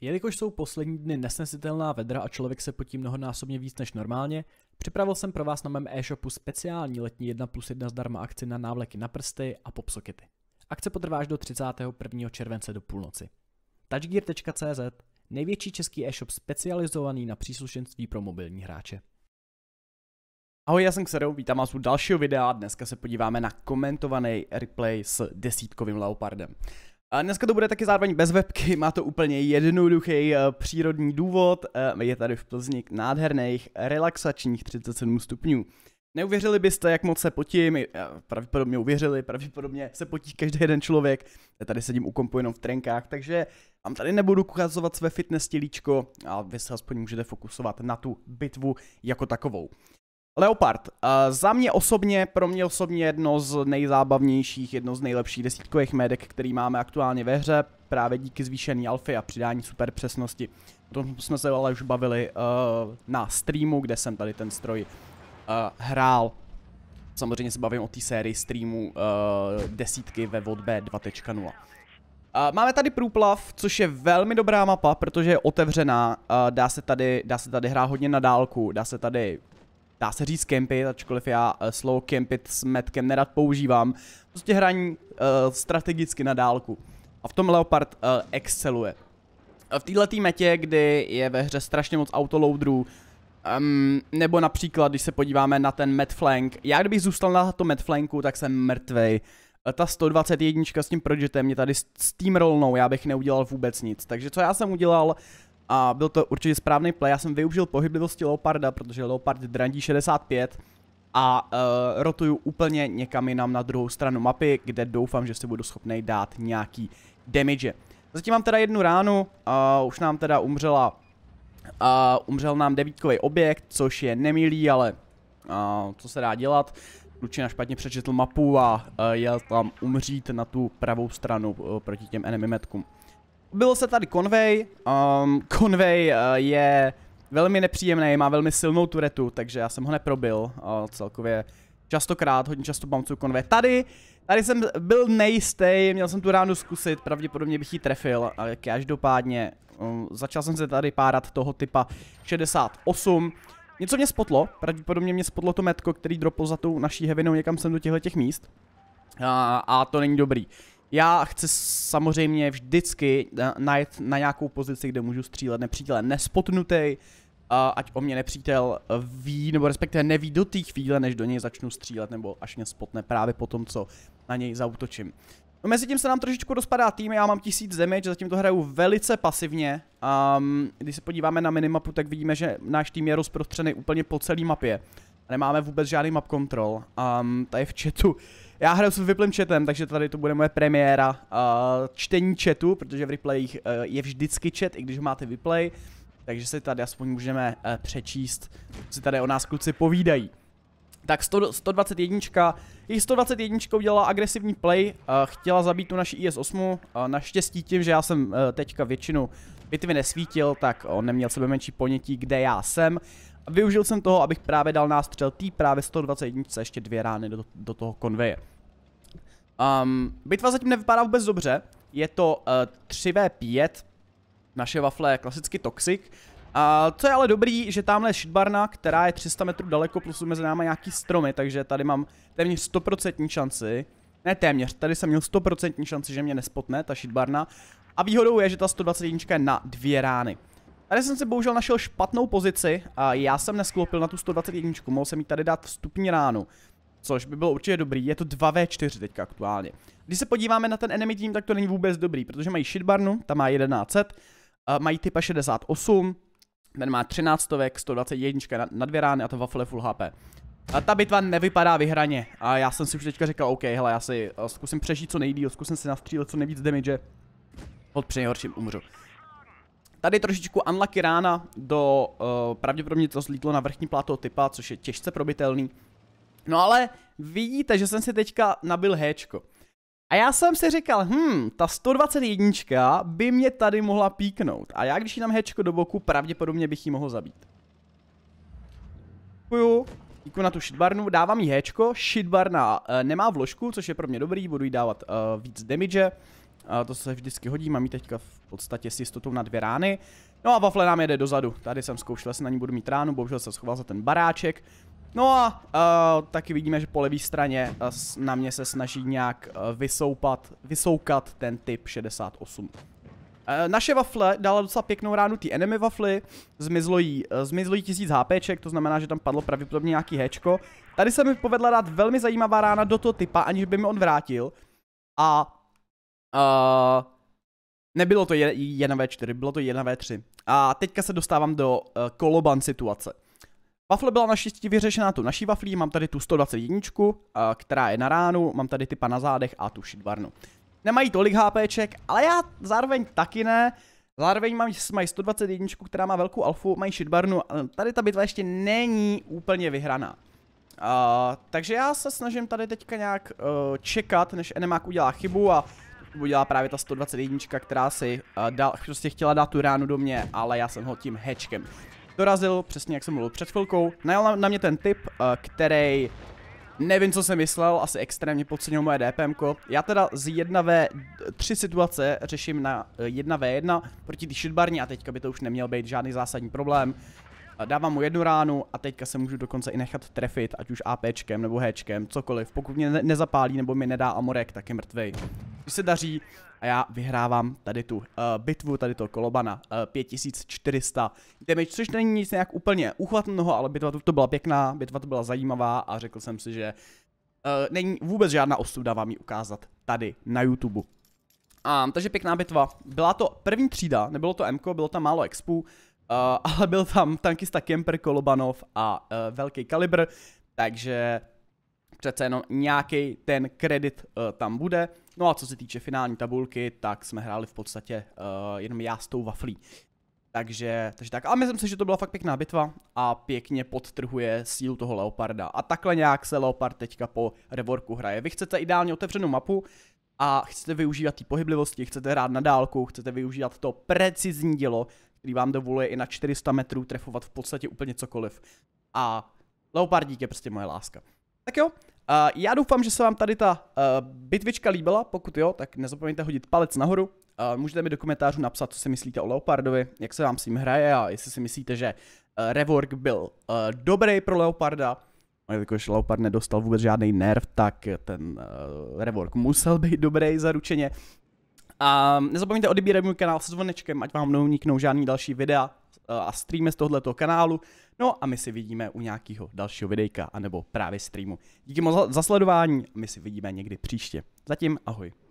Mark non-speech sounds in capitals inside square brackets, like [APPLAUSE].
Jelikož jsou poslední dny nesnesitelná vedra a člověk se potí mnohonásobně víc než normálně, připravil jsem pro vás na mém e-shopu speciální letní 1 plus 1 zdarma akci na návleky na prsty a popsokety. Akce potrvá až do 31. července do půlnoci. Touchgear.cz Největší český e-shop specializovaný na příslušenství pro mobilní hráče. Ahoj, já jsem Xero, vítám vás u dalšího videa. Dneska se podíváme na komentovaný replay s desítkovým leopardem. A dneska to bude taky zároveň bez webky, [LAUGHS] má to úplně jednoduchý eh, přírodní důvod, eh, je tady v Plzni nádherných relaxačních 37 stupňů. Neuvěřili byste, jak moc se potím, eh, pravděpodobně uvěřili, pravděpodobně se potí každý jeden člověk, já tady sedím u kompu jenom v trenkách, takže vám tady nebudu ukazovat své fitness tělíčko a vy se aspoň můžete fokusovat na tu bitvu jako takovou. Leopard, uh, za mě osobně, pro mě osobně jedno z nejzábavnějších, jedno z nejlepších desítkových médek, který máme aktuálně ve hře, právě díky zvýšený alfy a přidání super přesnosti. O tom jsme se ale už bavili uh, na streamu, kde jsem tady ten stroj uh, hrál. Samozřejmě se bavím o té sérii streamů uh, desítky ve VODB 2.0. Máme tady průplav, což je velmi dobrá mapa, protože je otevřená, dá se, tady, dá se tady hrát hodně na dálku, dá se tady dá se říct campit, ačkoliv já uh, slovo campit s metkem nerad používám. Prostě hraní uh, strategicky na dálku. A v tom Leopard uh, exceluje. V této metě, kdy je ve hře strašně moc autoloadrů, um, nebo například, když se podíváme na ten Medflank, já kdybych zůstal na tom Medflanku, tak jsem mrtvej. Ta 121 s tím Projetem mě tady rolnou, já bych neudělal vůbec nic. Takže co já jsem udělal, a byl to určitě správný play. Já jsem využil pohyblivosti Leoparda, protože Leopard drandí 65 a uh, rotuju úplně někam jinam na druhou stranu mapy, kde doufám, že si budu schopný dát nějaký damage. Zatím mám teda jednu ránu, uh, už nám teda umřela, uh, umřel nám devítkový objekt, což je nemilý, ale uh, co se dá dělat. Klučina špatně přečetl mapu a uh, eh, jel tam umřít na tu pravou stranu uh, proti těm enemy metkům bylo se tady konvej. Um, konvej uh, je velmi nepříjemný, má velmi silnou turetu, takže já jsem ho neprobil uh, celkově. Častokrát, hodně často bouncu konvej. Tady, tady jsem byl nejistý, měl jsem tu ránu zkusit, pravděpodobně bych ji trefil. ale každopádně um, začal jsem se tady párat toho typa 68. Něco mě spotlo, pravděpodobně mě spotlo to metko, který dropl za tou naší hevinou někam sem do těchto těch míst. A, a to není dobrý. Já chci samozřejmě vždycky najít na nějakou pozici, kde můžu střílet nepřítele nespotnutej, ať o mě nepřítel ví, nebo respektive neví do té chvíle, než do něj začnu střílet, nebo až mě spotne právě po tom, co na něj zautočím. No mezi tím se nám trošičku rozpadá tým, já mám tisíc zemi, že zatím to hraju velice pasivně. Um, když se podíváme na minimapu, tak vidíme, že náš tým je rozprostřený úplně po celé mapě nemáme vůbec žádný map control. Um, tady v chatu. Já hraju s vyplým chatem, takže tady to bude moje premiéra uh, čtení chatu, protože v replayích uh, je vždycky chat, i když máte vyplay. Takže si tady aspoň můžeme uh, přečíst, co si tady o nás kluci povídají. Tak 100, 121, jejich 121 udělala agresivní play, uh, chtěla zabít tu naši IS-8, uh, naštěstí tím, že já jsem uh, teďka většinu bitvy nesvítil, tak on neměl sebe menší ponětí, kde já jsem. Využil jsem toho, abych právě dal nástřel tý právě 121 ještě dvě rány do, do toho konveje. Um, bitva zatím nevypadá vůbec dobře, je to uh, eh, 3v5, naše wafle je klasicky toxic. Uh, co je ale dobrý, že tamhle je šitbarna, která je 300 metrů daleko, plus mezi náma nějaký stromy, takže tady mám téměř 100% šanci. Ne téměř, tady jsem měl 100% šanci, že mě nespotne ta šitbarna. A výhodou je, že ta 121 je na dvě rány. Tady jsem si bohužel našel špatnou pozici a já jsem nesklopil na tu 121, mohl jsem jí tady dát vstupní ránu. Což by bylo určitě dobrý, je to 2v4 teďka aktuálně. Když se podíváme na ten enemy team, tak to není vůbec dobrý, protože mají shitbarnu, ta má 1100, mají typa 68, ten má 13 stovek, 121 na, na dvě rány a to Waffle full HP. A ta bitva nevypadá vyhraně a já jsem si už teďka říkal, OK, hele, já si eh, zkusím přežít co nejdíl, zkusím si nastřílet co nejvíc damage, při nejhorším umřu. Tady trošičku unlucky rána do uh, pravděpodobně to zlítlo na vrchní plátu typa, což je těžce probitelný. No ale vidíte, že jsem si teďka nabil héčko. A já jsem si říkal, hm, ta 121 by mě tady mohla píknout. A já když jí dám hečko do boku, pravděpodobně bych ji mohl zabít. Děkuju. Díku na tu shitbarnu, dávám jí hečko, shitbarna uh, nemá vložku, což je pro mě dobrý, budu jí dávat uh, víc damage. A to se vždycky hodí, mám ji teďka v podstatě s jistotou na dvě rány. No a wafle nám jede dozadu. Tady jsem zkoušel, jestli na ní budu mít ránu, bohužel se schoval za ten baráček. No a uh, taky vidíme, že po levé straně uh, na mě se snaží nějak uh, vysoupat, vysoukat ten typ 68. Naše wafle dala docela pěknou ránu Ty enemy wafly, zmizlo jí, zmizlo jí tisíc HPček, to znamená, že tam padlo pravděpodobně nějaký hečko. Tady se mi povedla dát velmi zajímavá rána do toho typa, aniž by mi on vrátil. A Uh, nebylo to 1v4, bylo to 1v3. A teďka se dostávám do uh, koloban situace. Wafle byla naštěstí vyřešená tu naší waflí, mám tady tu 121, uh, eh, která je na ránu, mám tady typa na zádech a tu šidvarnu. Nemají tolik HPček, ale já zároveň taky ne. Zároveň mám, mají 121, která má velkou alfu, mají šidbarnu. Eh, tady ta bitva ještě není úplně vyhraná. Uh, takže já se snažím tady teďka nějak uh, čekat, než Enemák udělá chybu a udělala právě ta 121, která si uh, dal, prostě chtěla dát tu ránu do mě, ale já jsem ho tím hečkem dorazil, přesně jak jsem mluvil před chvilkou. Najel na, na mě ten typ, uh, eh, který Nevím, co jsem myslel, asi extrémně podcenil moje DPM. -ko. Já teda z 1v3 situace řeším na 1v1 eh, proti ty šitbarně a teďka by to už neměl být žádný zásadní problém. Dávám mu jednu ránu a teďka se můžu dokonce i nechat trefit, ať už APčkem nebo Hčkem, cokoliv. Pokud mě nezapálí nebo mi nedá amorek, tak je mrtvej. Když se daří a já vyhrávám tady tu uh, bitvu, tady to kolobana, uh, eh, 5400 damage, což není nic nějak úplně uchvatného, ale bitva to byla pěkná, bitva to byla zajímavá a řekl jsem si, že uh, není vůbec žádná ostuda vám ji ukázat tady na YouTube. A takže pěkná bitva. Byla to první třída, nebylo to MK, bylo tam málo expů, uh, [LAUGHS] ale byl tam tankista Kemper Kolobanov a uh, velký kalibr, takže přece jenom nějaký ten kredit uh, tam bude. No a co se týče finální tabulky, tak jsme hráli v podstatě uh, jenom já s tou waflí. Takže, takže tak, A myslím si, že to byla fakt pěkná bitva a pěkně podtrhuje sílu toho Leoparda. A takhle nějak se Leopard teďka po reworku hraje. Vy chcete ideálně otevřenou mapu a chcete využívat ty pohyblivosti, chcete hrát na dálku, chcete využívat to precizní dělo, který vám dovoluje i na 400 metrů trefovat v podstatě úplně cokoliv. A Leopardík je prostě moje láska. Tak jo, Uh, já doufám, že se vám tady ta uh, bitvička líbila, pokud jo, tak nezapomeňte hodit palec nahoru. Uh, můžete mi do komentářů napsat, co si myslíte o Leopardovi, jak se vám s ním hraje a jestli si myslíte, že uh, Rework byl uh, dobrý pro Leoparda. A jelikož Leopard nedostal vůbec žádný nerv, tak ten uh, Rework musel být dobrý zaručeně. A nezapomeňte odebírat můj kanál se zvonečkem, ať vám neuniknou žádný další videa uh, a streamy z tohoto kanálu. No a my si vidíme u nějakého dalšího videjka, anebo právě streamu. Díky moc za sledování, my si vidíme někdy příště. Zatím ahoj.